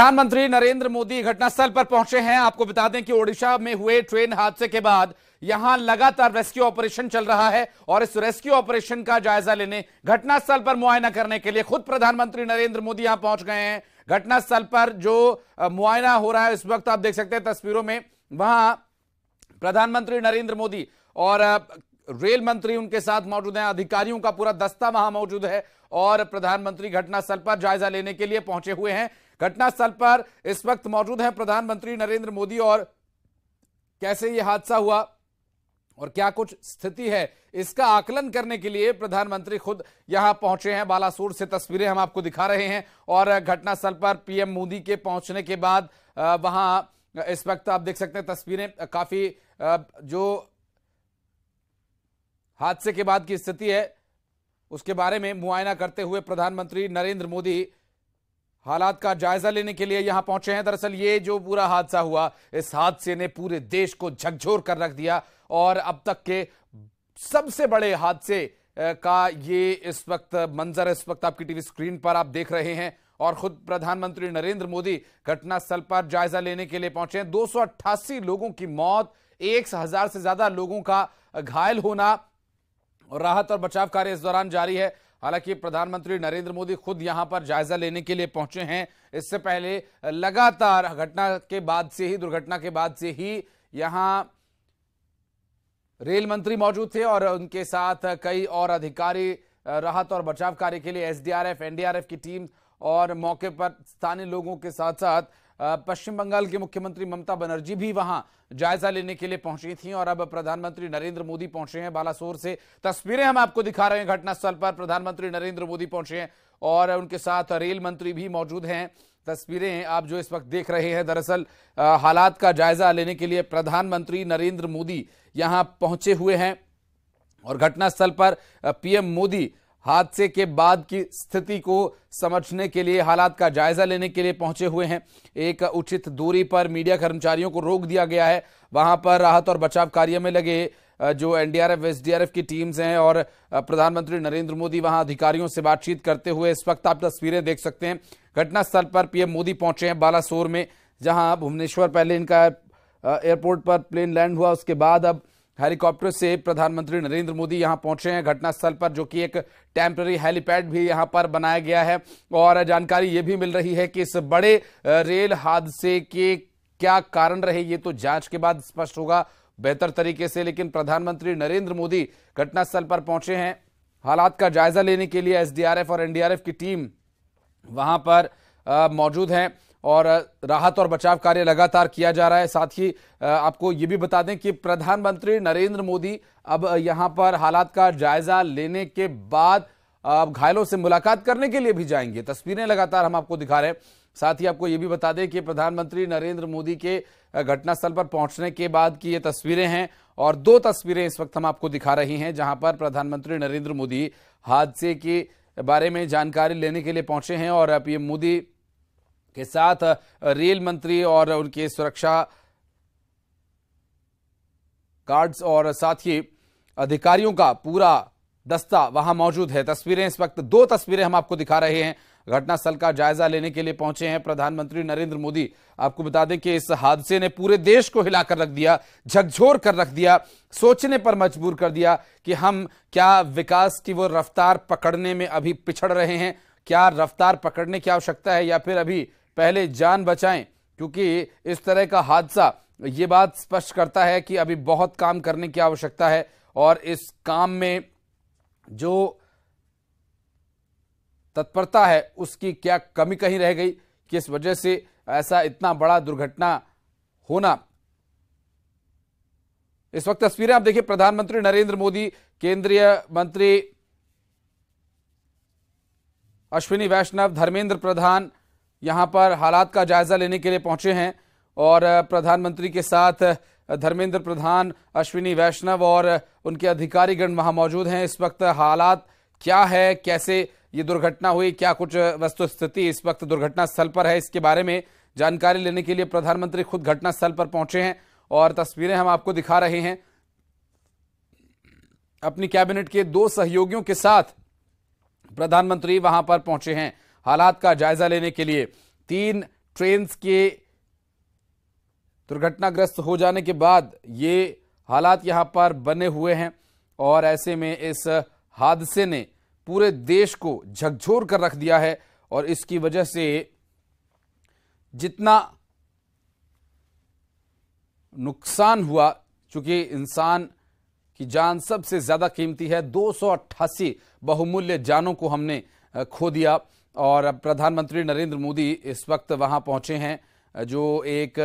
प्रधानमंत्री नरेंद्र मोदी घटनास्थल पर पहुंचे हैं आपको बता दें कि ओडिशा में हुए ट्रेन हादसे के बाद यहां लगातार रेस्क्यू ऑपरेशन चल रहा है और इस रेस्क्यू ऑपरेशन का जायजा लेने घटनास्थल पर मुआयना करने के लिए खुद प्रधानमंत्री नरेंद्र मोदी यहां पहुंच गए हैं घटनास्थल पर जो मुआयना हो रहा है इस वक्त आप देख सकते हैं तस्वीरों में वहां प्रधानमंत्री नरेंद्र मोदी और रेल मंत्री उनके साथ मौजूद हैं अधिकारियों का पूरा दस्ता वहां मौजूद है और प्रधानमंत्री घटनास्थल पर जायजा लेने के लिए पहुंचे हुए हैं घटनास्थल पर इस वक्त मौजूद हैं प्रधानमंत्री नरेंद्र मोदी और कैसे यह हादसा हुआ और क्या कुछ स्थिति है इसका आकलन करने के लिए प्रधानमंत्री खुद यहां पहुंचे हैं बालासोर से तस्वीरें हम आपको दिखा रहे हैं और घटनास्थल पर पीएम मोदी के पहुंचने के बाद वहां इस वक्त आप देख सकते हैं तस्वीरें काफी जो हादसे के बाद की स्थिति है उसके बारे में मुआयना करते हुए प्रधानमंत्री नरेंद्र मोदी हालात का जायजा लेने के लिए यहां पहुंचे हैं दरअसल ये जो पूरा हादसा हुआ इस हादसे ने पूरे देश को झकझोर कर रख दिया और अब तक के सबसे बड़े हादसे का ये इस वक्त मंजर इस वक्त आपकी टीवी स्क्रीन पर आप देख रहे हैं और खुद प्रधानमंत्री नरेंद्र मोदी घटनास्थल पर जायजा लेने के लिए पहुंचे हैं दो लोगों की मौत एक हजार से ज्यादा लोगों का घायल होना और राहत और बचाव कार्य इस दौरान जारी है हालांकि प्रधानमंत्री नरेंद्र मोदी खुद यहां पर जायजा लेने के लिए पहुंचे हैं इससे पहले लगातार घटना के बाद से ही दुर्घटना के बाद से ही यहां रेल मंत्री मौजूद थे और उनके साथ कई और अधिकारी राहत और बचाव कार्य के लिए एसडीआरएफ एनडीआरएफ की टीम और मौके पर स्थानीय लोगों के साथ साथ पश्चिम बंगाल की मुख्यमंत्री ममता बनर्जी भी वहां जायजा लेने के लिए पहुंची थी और अब प्रधानमंत्री नरेंद्र मोदी पहुंचे हैं बालासोर से तस्वीरें हम आपको दिखा रहे हैं घटनास्थल पर प्रधानमंत्री नरेंद्र मोदी पहुंचे हैं और उनके साथ रेल मंत्री भी मौजूद हैं तस्वीरें आप जो इस वक्त देख रहे हैं दरअसल हालात का जायजा लेने के लिए प्रधानमंत्री नरेंद्र मोदी यहां पहुंचे हुए हैं और घटनास्थल पर पीएम मोदी हादसे के बाद की स्थिति को समझने के लिए हालात का जायजा लेने के लिए पहुंचे हुए हैं एक उचित दूरी पर मीडिया कर्मचारियों को रोक दिया गया है वहां पर राहत और बचाव कार्य में लगे जो एनडीआरएफ एसडीआरएफ की टीम्स हैं और प्रधानमंत्री नरेंद्र मोदी वहां अधिकारियों से बातचीत करते हुए इस वक्त आप तस्वीरें देख सकते हैं घटनास्थल पर पीएम मोदी पहुंचे हैं बालासोर में जहां भुवनेश्वर पहले इनका एयरपोर्ट पर प्लेन लैंड हुआ उसके बाद अब हेलीकॉप्टर से प्रधानमंत्री नरेंद्र मोदी यहां पहुंचे हैं घटनास्थल पर जो कि एक टेम्प्ररी हेलीपैड भी यहां पर बनाया गया है और जानकारी ये भी मिल रही है कि इस बड़े रेल हादसे के क्या कारण रहे ये तो जांच के बाद स्पष्ट होगा बेहतर तरीके से लेकिन प्रधानमंत्री नरेंद्र मोदी घटनास्थल पर पहुंचे हैं हालात का जायजा लेने के लिए एसडीआरएफ और एनडीआरएफ की टीम वहां पर मौजूद हैं और राहत और बचाव कार्य लगातार किया जा रहा है साथ ही आपको ये भी बता दें कि प्रधानमंत्री नरेंद्र मोदी अब यहाँ पर हालात का जायजा लेने के बाद घायलों से मुलाकात करने के लिए भी जाएंगे तस्वीरें लगातार हम आपको दिखा रहे हैं साथ ही आपको ये भी बता दें कि प्रधानमंत्री नरेंद्र मोदी के घटनास्थल पर पहुंचने के बाद की ये तस्वीरें हैं और दो तस्वीरें इस वक्त हम आपको दिखा रही हैं जहां पर प्रधानमंत्री नरेंद्र मोदी हादसे के बारे में जानकारी लेने के लिए पहुंचे हैं और पीएम मोदी के साथ रेल मंत्री और उनके सुरक्षा गार्ड्स और साथ ही अधिकारियों का पूरा दस्ता वहां मौजूद है तस्वीरें इस वक्त दो तस्वीरें हम आपको दिखा रहे हैं घटनास्थल का जायजा लेने के लिए पहुंचे हैं प्रधानमंत्री नरेंद्र मोदी आपको बता दें कि इस हादसे ने पूरे देश को हिलाकर रख दिया झकझोर कर रख दिया सोचने पर मजबूर कर दिया कि हम क्या विकास की वो रफ्तार पकड़ने में अभी पिछड़ रहे हैं क्या रफ्तार पकड़ने की आवश्यकता है या फिर अभी पहले जान बचाएं क्योंकि इस तरह का हादसा ये बात स्पष्ट करता है कि अभी बहुत काम करने की आवश्यकता है और इस काम में जो तत्परता है उसकी क्या कमी कहीं रह गई किस वजह से ऐसा इतना बड़ा दुर्घटना होना इस वक्त तस्वीरें आप देखिए प्रधानमंत्री नरेंद्र मोदी केंद्रीय मंत्री अश्विनी वैष्णव धर्मेंद्र प्रधान यहाँ पर हालात का जायज़ा लेने के लिए पहुंचे हैं और प्रधानमंत्री के साथ धर्मेंद्र प्रधान अश्विनी वैष्णव और उनके अधिकारीगण वहां मौजूद हैं इस वक्त हालात क्या है कैसे ये दुर्घटना हुई क्या कुछ वस्तुस्थिति इस वक्त दुर्घटना स्थल पर है इसके बारे में जानकारी लेने के लिए प्रधानमंत्री खुद घटना स्थल पर पहुंचे हैं और तस्वीरें हम आपको दिखा रहे हैं अपनी कैबिनेट के दो सहयोगियों के साथ प्रधानमंत्री वहां पर पहुंचे हैं हालात का जायजा लेने के लिए तीन ट्रेन के दुर्घटनाग्रस्त हो जाने के बाद ये हालात यहाँ पर बने हुए हैं और ऐसे में इस हादसे ने पूरे देश को झकझोर कर रख दिया है और इसकी वजह से जितना नुकसान हुआ चूंकि इंसान की जान सबसे ज़्यादा कीमती है दो बहुमूल्य जानों को हमने खो दिया और प्रधानमंत्री नरेंद्र मोदी इस वक्त वहां पहुंचे हैं जो एक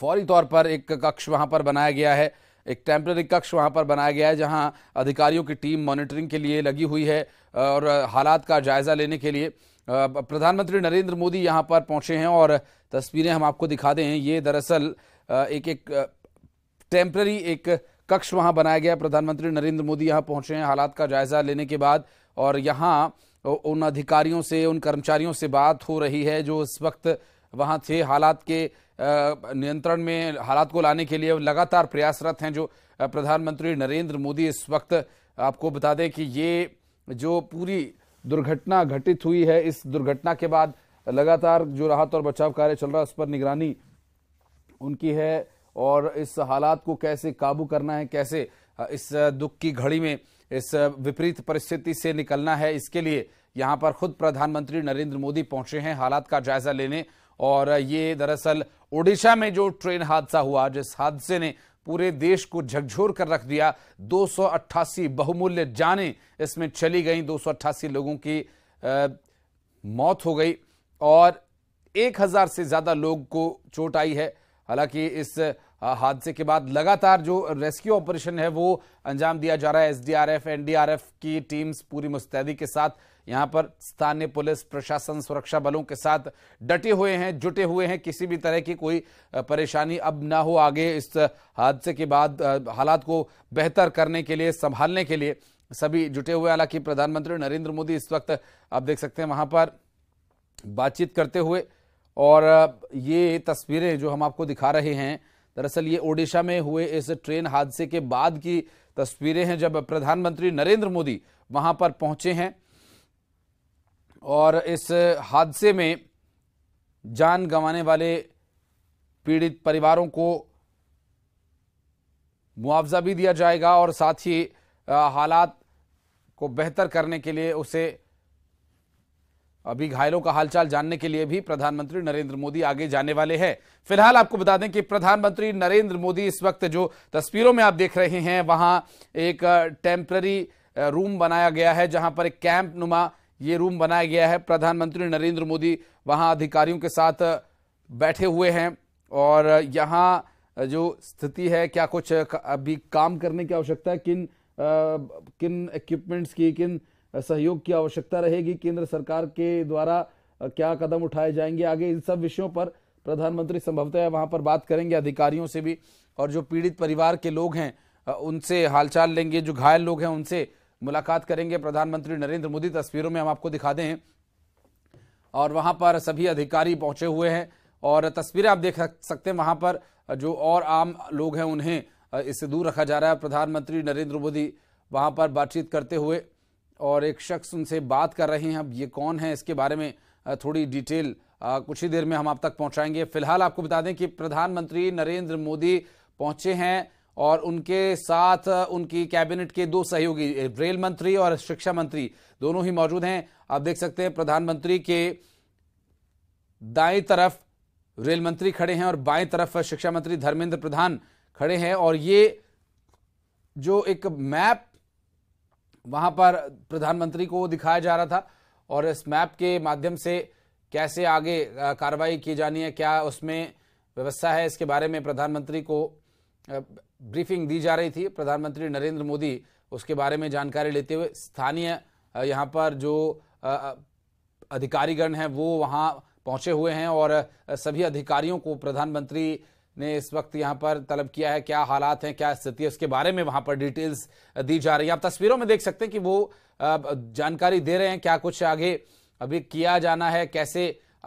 फौरी तौर पर एक कक्ष वहां पर बनाया गया है एक टेम्प्रेरी कक्ष वहां पर बनाया गया है जहां अधिकारियों की टीम मॉनिटरिंग के लिए लगी हुई है और हालात का जायजा लेने के लिए प्रधानमंत्री नरेंद्र मोदी यहां पर पहुंचे हैं और तस्वीरें हम आपको दिखा दें ये दरअसल एक एक टेम्प्ररी एक कक्ष वहां बनाया गया प्रधानमंत्री नरेंद्र मोदी यहां पहुंचे हैं हालात का जायजा लेने के बाद और यहाँ उन अधिकारियों से उन कर्मचारियों से बात हो रही है जो इस वक्त वहाँ थे हालात के नियंत्रण में हालात को लाने के लिए लगातार प्रयासरत हैं जो प्रधानमंत्री नरेंद्र मोदी इस वक्त आपको बता दें कि ये जो पूरी दुर्घटना घटित हुई है इस दुर्घटना के बाद लगातार जो राहत और बचाव कार्य चल रहा है उस पर निगरानी उनकी है और इस हालात को कैसे काबू करना है कैसे इस दुख की घड़ी में इस विपरीत परिस्थिति से निकलना है इसके लिए यहाँ पर खुद प्रधानमंत्री नरेंद्र मोदी पहुंचे हैं हालात का जायजा लेने और ये दरअसल ओडिशा में जो ट्रेन हादसा हुआ जिस हादसे ने पूरे देश को झकझोर कर रख दिया 288 बहुमूल्य जाने इसमें चली गई 288 लोगों की आ, मौत हो गई और 1000 से ज़्यादा लोग को चोट आई है हालांकि इस हादसे के बाद लगातार जो रेस्क्यू ऑपरेशन है वो अंजाम दिया जा रहा है एसडीआरएफ एनडीआरएफ की टीम्स पूरी मुस्तैदी के साथ यहाँ पर स्थानीय पुलिस प्रशासन सुरक्षा बलों के साथ डटे हुए हैं जुटे हुए हैं किसी भी तरह की कोई परेशानी अब ना हो आगे इस हादसे के बाद हालात को बेहतर करने के लिए संभालने के लिए सभी जुटे हुए हालांकि प्रधानमंत्री नरेंद्र मोदी इस वक्त आप देख सकते हैं वहां पर बातचीत करते हुए और ये तस्वीरें जो हम आपको दिखा रहे हैं दरअसल ये ओडिशा में हुए इस ट्रेन हादसे के बाद की तस्वीरें हैं जब प्रधानमंत्री नरेंद्र मोदी वहां पर पहुंचे हैं और इस हादसे में जान गंवाने वाले पीड़ित परिवारों को मुआवजा भी दिया जाएगा और साथ ही हालात को बेहतर करने के लिए उसे अभी घायलों का हालचाल जानने के लिए भी प्रधानमंत्री नरेंद्र मोदी आगे जाने वाले हैं फिलहाल आपको बता दें कि प्रधानमंत्री नरेंद्र मोदी इस वक्त जो तस्वीरों में आप देख रहे हैं वहां एक टेम्प्ररी रूम बनाया गया है जहां पर एक कैंप नुमा ये रूम बनाया गया है प्रधानमंत्री नरेंद्र मोदी वहां अधिकारियों के साथ बैठे हुए हैं और यहाँ जो स्थिति है क्या कुछ अभी काम करने की आवश्यकता है किन आ, किन इक्विपमेंट्स की किन सहयोग की आवश्यकता रहेगी केंद्र सरकार के द्वारा क्या कदम उठाए जाएंगे आगे इन सब विषयों पर प्रधानमंत्री संभवतः वहां पर बात करेंगे अधिकारियों से भी और जो पीड़ित परिवार के लोग हैं उनसे हालचाल लेंगे जो घायल लोग हैं उनसे मुलाकात करेंगे प्रधानमंत्री नरेंद्र मोदी तस्वीरों में हम आपको दिखा दें और वहां पर सभी अधिकारी पहुंचे हुए हैं और तस्वीरें आप देख सकते हैं वहां पर जो और आम लोग हैं उन्हें इससे दूर रखा जा रहा है प्रधानमंत्री नरेंद्र मोदी वहां पर बातचीत करते हुए और एक शख्स उनसे बात कर रहे हैं अब ये कौन है इसके बारे में थोड़ी डिटेल कुछ ही देर में हम आप तक पहुंचाएंगे फिलहाल आपको बता दें कि प्रधानमंत्री नरेंद्र मोदी पहुंचे हैं और उनके साथ उनकी कैबिनेट के दो सहयोगी रेल मंत्री और शिक्षा मंत्री दोनों ही मौजूद हैं आप देख सकते हैं प्रधानमंत्री के दाएं तरफ रेल मंत्री खड़े हैं और बाएं तरफ शिक्षा मंत्री धर्मेंद्र प्रधान खड़े हैं और ये जो एक मैप वहाँ पर प्रधानमंत्री को दिखाया जा रहा था और इस मैप के माध्यम से कैसे आगे कार्रवाई की जानी है क्या उसमें व्यवस्था है इसके बारे में प्रधानमंत्री को ब्रीफिंग दी जा रही थी प्रधानमंत्री नरेंद्र मोदी उसके बारे में जानकारी लेते हुए स्थानीय यहाँ पर जो अधिकारीगण हैं वो वहाँ पहुँचे हुए हैं और सभी अधिकारियों को प्रधानमंत्री ने इस वक्त यहाँ पर तलब किया है क्या हालात हैं क्या स्थिति है उसके बारे में वहाँ पर डिटेल्स दी जा रही है आप तस्वीरों में देख सकते हैं कि वो जानकारी दे रहे हैं क्या कुछ आगे अभी किया जाना है कैसे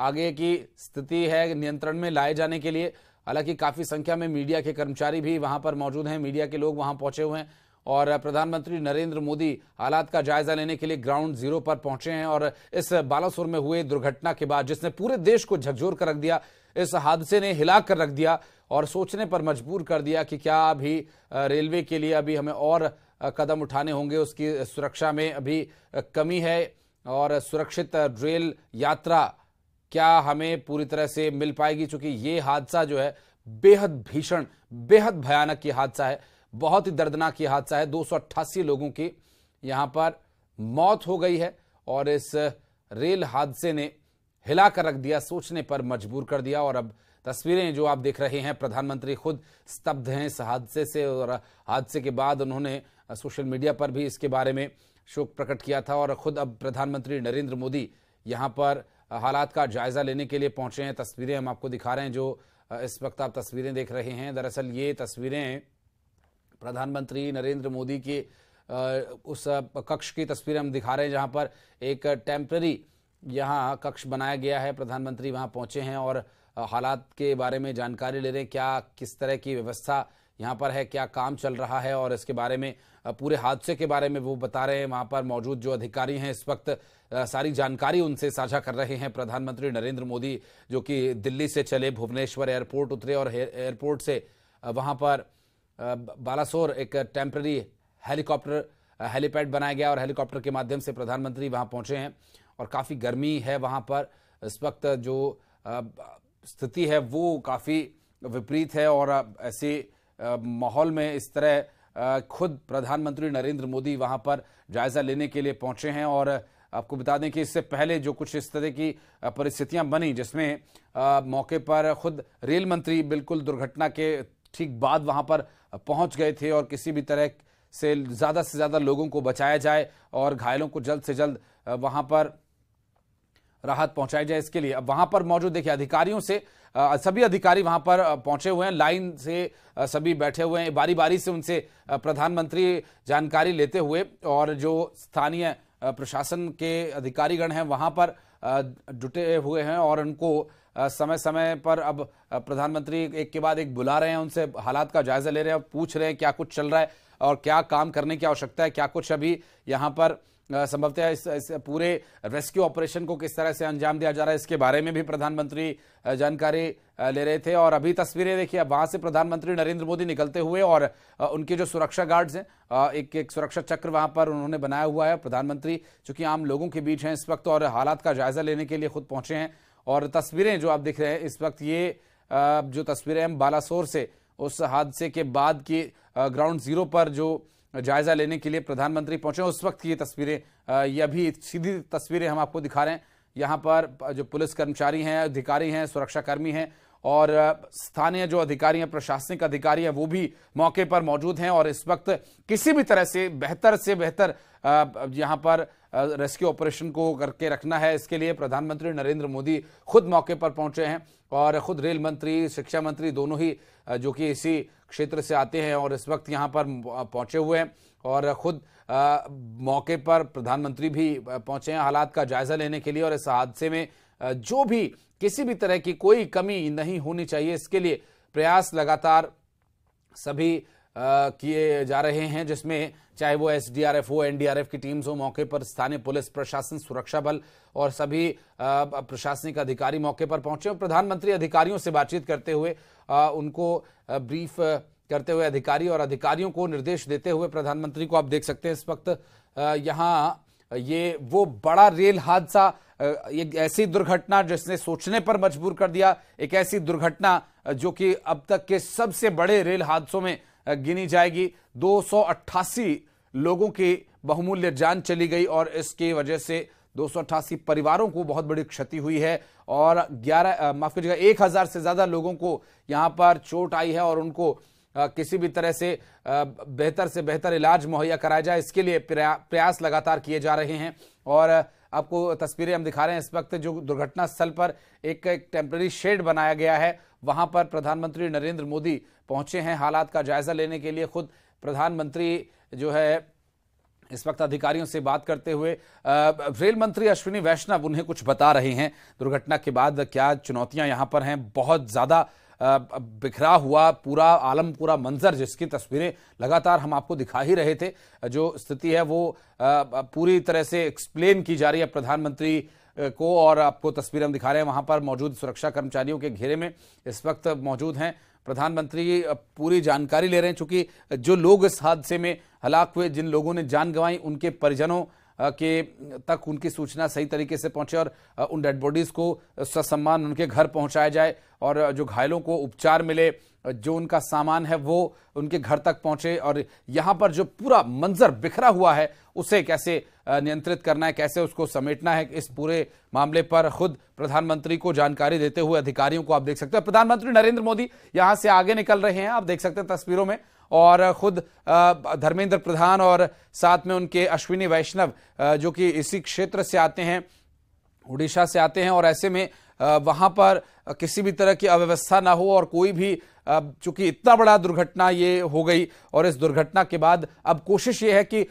आगे की स्थिति है नियंत्रण में लाए जाने के लिए हालांकि काफ़ी संख्या में मीडिया के कर्मचारी भी वहाँ पर मौजूद हैं मीडिया के लोग वहाँ पहुँचे हुए हैं और प्रधानमंत्री नरेंद्र मोदी हालात का जायजा लेने के लिए ग्राउंड जीरो पर पहुंचे हैं और इस बालासोर में हुए दुर्घटना के बाद जिसने पूरे देश को झकझोर कर रख दिया इस हादसे ने हिला कर रख दिया और सोचने पर मजबूर कर दिया कि क्या अभी रेलवे के लिए अभी हमें और कदम उठाने होंगे उसकी सुरक्षा में अभी कमी है और सुरक्षित रेल यात्रा क्या हमें पूरी तरह से मिल पाएगी चूंकि ये हादसा जो है बेहद भीषण बेहद भयानक की हादसा है बहुत ही दर्दनाक की हादसा है दो लोगों की यहाँ पर मौत हो गई है और इस रेल हादसे ने हिलाकर रख दिया सोचने पर मजबूर कर दिया और अब तस्वीरें जो आप देख रहे हैं प्रधानमंत्री खुद स्तब्ध हैं इस हादसे से और हादसे के बाद उन्होंने सोशल मीडिया पर भी इसके बारे में शोक प्रकट किया था और खुद अब प्रधानमंत्री नरेंद्र मोदी यहाँ पर हालात का जायजा लेने के लिए पहुंचे हैं तस्वीरें हम आपको दिखा रहे हैं जो इस वक्त आप तस्वीरें देख रहे हैं दरअसल ये तस्वीरें प्रधानमंत्री नरेंद्र मोदी के उस कक्ष की तस्वीरें हम दिखा रहे हैं जहां पर एक टेम्प्ररी यहाँ कक्ष बनाया गया है प्रधानमंत्री वहां पहुंचे हैं और हालात के बारे में जानकारी ले रहे हैं क्या किस तरह की व्यवस्था यहाँ पर है क्या काम चल रहा है और इसके बारे में पूरे हादसे के बारे में वो बता रहे हैं वहाँ पर मौजूद जो अधिकारी हैं इस वक्त सारी जानकारी उनसे साझा कर रहे हैं प्रधानमंत्री नरेंद्र मोदी जो कि दिल्ली से चले भुवनेश्वर एयरपोर्ट उतरे और एयरपोर्ट से वहाँ पर बालासोर एक टेम्प्ररी हेलीकॉप्टर हेलीपैड बनाया गया और हेलीकॉप्टर के माध्यम से प्रधानमंत्री वहाँ पहुँचे हैं और काफ़ी गर्मी है वहाँ पर इस वक्त जो स्थिति है वो काफ़ी विपरीत है और ऐसे माहौल में इस तरह खुद प्रधानमंत्री नरेंद्र मोदी वहां पर जायजा लेने के लिए पहुंचे हैं और आपको बता दें कि इससे पहले जो कुछ इस तरह की परिस्थितियां बनी जिसमें मौके पर खुद रेल मंत्री बिल्कुल दुर्घटना के ठीक बाद वहां पर पहुंच गए थे और किसी भी तरह से ज़्यादा से ज़्यादा लोगों को बचाया जाए और घायलों को जल्द से जल्द वहां पर राहत पहुंचाई जाए इसके लिए अब वहां पर मौजूद देखिए अधिकारियों से आ, सभी अधिकारी वहां पर पहुंचे हुए हैं लाइन से आ, सभी बैठे हुए हैं बारी बारी से उनसे प्रधानमंत्री जानकारी लेते हुए और जो स्थानीय प्रशासन के अधिकारीगण हैं वहां पर जुटे हुए हैं और उनको समय समय पर अब प्रधानमंत्री एक के बाद एक बुला रहे हैं उनसे हालात का जायजा ले रहे हैं पूछ रहे हैं क्या कुछ चल रहा है और क्या काम करने की आवश्यकता है क्या कुछ अभी यहाँ पर संभवतः इस, इस पूरे रेस्क्यू ऑपरेशन को किस तरह से अंजाम दिया जा रहा है इसके बारे में भी प्रधानमंत्री जानकारी ले रहे थे और अभी तस्वीरें देखिए अब वहां से प्रधानमंत्री नरेंद्र मोदी निकलते हुए और उनके जो सुरक्षा गार्ड्स हैं एक एक सुरक्षा चक्र वहां पर उन्होंने बनाया हुआ है प्रधानमंत्री चूंकि आम लोगों के बीच हैं इस वक्त और हालात का जायजा लेने के लिए खुद पहुंचे हैं और तस्वीरें जो आप देख रहे हैं इस वक्त ये जो तस्वीरें हैं बालासोर से उस हादसे के बाद की ग्राउंड जीरो पर जो जायजा लेने के लिए प्रधानमंत्री पहुंचे उस वक्त की ये तस्वीरें ये अभी सीधी तस्वीरें हम आपको दिखा रहे हैं यहाँ पर जो पुलिस कर्मचारी हैं अधिकारी हैं सुरक्षाकर्मी हैं और स्थानीय जो अधिकारी हैं प्रशासनिक अधिकारी हैं वो भी मौके पर मौजूद हैं और इस वक्त किसी भी तरह से बेहतर से बेहतर यहाँ पर रेस्क्यू ऑपरेशन को करके रखना है इसके लिए प्रधानमंत्री नरेंद्र मोदी खुद मौके पर पहुंचे हैं और खुद रेल मंत्री शिक्षा मंत्री दोनों ही जो कि इसी क्षेत्र से आते हैं और इस वक्त यहाँ पर पहुंचे हुए हैं और खुद मौके पर प्रधानमंत्री भी पहुंचे हैं हालात का जायजा लेने के लिए और इस हादसे में जो भी किसी भी तरह की कोई कमी नहीं होनी चाहिए इसके लिए प्रयास लगातार सभी किए जा रहे हैं जिसमें चाहे वो एसडीआरएफ हो एनडीआरएफ की टीम्स हो मौके पर स्थानीय पुलिस प्रशासन सुरक्षा बल और सभी प्रशासनिक अधिकारी मौके पर पहुंचे और प्रधानमंत्री अधिकारियों से बातचीत करते हुए उनको ब्रीफ करते हुए अधिकारी और अधिकारियों को निर्देश देते हुए प्रधानमंत्री को आप देख सकते हैं इस वक्त यहाँ ये वो बड़ा रेल हादसा एक ऐसी दुर्घटना जिसने सोचने पर मजबूर कर दिया एक ऐसी दुर्घटना जो कि अब तक के सबसे बड़े रेल हादसों में गिनी जाएगी दो लोगों की बहुमूल्य जान चली गई और इसकी वजह से दो परिवारों को बहुत बड़ी क्षति हुई है और ग्यारह माफ कीजिएगा एक हजार से ज्यादा लोगों को यहाँ पर चोट आई है और उनको आ, किसी भी तरह से बेहतर से बेहतर इलाज मुहैया कराया जाए इसके लिए प्रया, प्रयास लगातार किए जा रहे हैं और आपको तस्वीरें हम दिखा रहे हैं इस वक्त जो दुर्घटना स्थल पर एक, एक टेम्पररी शेड बनाया गया है वहां पर प्रधानमंत्री नरेंद्र मोदी पहुंचे हैं हालात का जायजा लेने के लिए खुद प्रधानमंत्री जो है इस वक्त अधिकारियों से बात करते हुए रेल मंत्री अश्विनी वैष्णव उन्हें कुछ बता रहे हैं दुर्घटना के बाद क्या चुनौतियां यहां पर हैं बहुत ज़्यादा बिखरा हुआ पूरा आलम पूरा मंजर जिसकी तस्वीरें लगातार हम आपको दिखा ही रहे थे जो स्थिति है वो पूरी तरह से एक्सप्लेन की जा रही है प्रधानमंत्री को और आपको तस्वीरें हम दिखा रहे हैं वहां पर मौजूद सुरक्षा कर्मचारियों के घेरे में इस वक्त मौजूद हैं प्रधानमंत्री पूरी जानकारी ले रहे हैं चूंकि जो लोग इस हादसे में हलाक हुए जिन लोगों ने जान गंवाई उनके परिजनों के तक उनकी सूचना सही तरीके से पहुंचे और उन डेड बॉडीज़ को ससम्मान उनके घर पहुंचाया जाए और जो घायलों को उपचार मिले जो उनका सामान है वो उनके घर तक पहुंचे और यहाँ पर जो पूरा मंजर बिखरा हुआ है उसे कैसे नियंत्रित करना है कैसे उसको समेटना है इस पूरे मामले पर खुद प्रधानमंत्री को जानकारी देते हुए अधिकारियों को आप देख सकते हैं प्रधानमंत्री नरेंद्र मोदी यहाँ से आगे निकल रहे हैं आप देख सकते हैं तस्वीरों में और खुद धर्मेंद्र प्रधान और साथ में उनके अश्विनी वैष्णव जो कि इसी क्षेत्र से आते हैं उड़ीसा से आते हैं और ऐसे में वहाँ पर किसी भी तरह की अव्यवस्था ना हो और कोई भी चूंकि इतना बड़ा दुर्घटना ये हो गई और इस दुर्घटना के बाद अब कोशिश ये है कि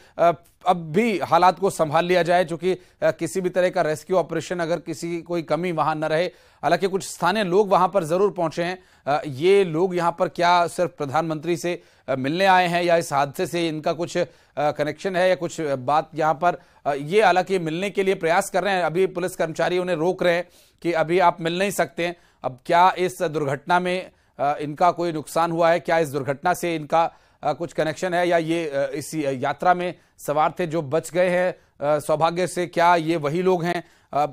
अब भी हालात को संभाल लिया जाए चूंकि किसी भी तरह का रेस्क्यू ऑपरेशन अगर किसी की कोई कमी वहां न रहे हालांकि कुछ स्थानीय लोग वहां पर जरूर पहुंचे हैं ये लोग यहां पर क्या सिर्फ प्रधानमंत्री से मिलने आए हैं या इस हादसे से इनका कुछ कनेक्शन है या कुछ बात यहां पर ये हालांकि मिलने के लिए प्रयास कर रहे हैं अभी पुलिस कर्मचारी उन्हें रोक रहे हैं कि अभी आप मिल नहीं सकते हैं अब क्या इस दुर्घटना में इनका कोई नुकसान हुआ है क्या इस दुर्घटना से इनका कुछ कनेक्शन है या ये इस यात्रा में सवार थे जो बच गए हैं सौभाग्य से क्या ये वही लोग हैं